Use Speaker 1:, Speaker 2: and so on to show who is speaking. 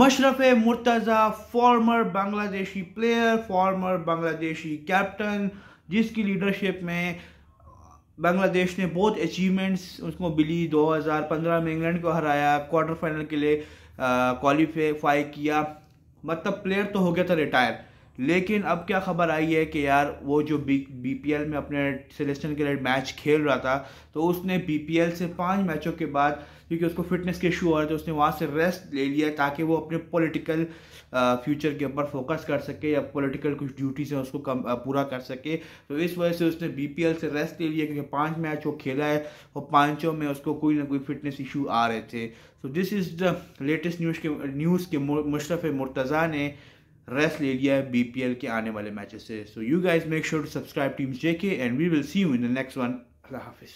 Speaker 1: मशरफ़ Mortaza former Bangladeshi player former Bangladeshi captain जिसकी leadership में बांग्लादेश ने बहुत अचीवमेंट्स उसको मिली 2015 में इंग्लैंड को हराया क्वार्टर फाइनल के लिए क्वालिफाई किया मतलब प्लेयर तो हो गया था रिटायर लेकिन अब क्या खबर आई है कि यार वो जो बी एल में अपने सिलेक्शन के लिए मैच खेल रहा था तो उसने एल से पांच मैचों के बाद क्योंकि उसको फिटनेस के इशू हो रहे थे उसने वहाँ से रेस्ट ले लिया ताकि वो अपने पॉलिटिकल फ्यूचर के ऊपर फोकस कर सके या पॉलिटिकल कुछ ड्यूटीज हैं उसको कम पूरा कर सके तो इस वजह से उसने एल से रेस्ट ले लिया क्योंकि पाँच मैच वो खेला है और पाँचों में उसको कोई ना कोई फिटनेस इशू आ रहे थे तो this is the latest news के न्यूज़ के मुशरफ मुर्तज़ा ने रेस्ट ले लिया है एल के आने वाले मैचेस से so you guys make sure to subscribe teams JK and we will see you in the next one अल्लाह हाफिज़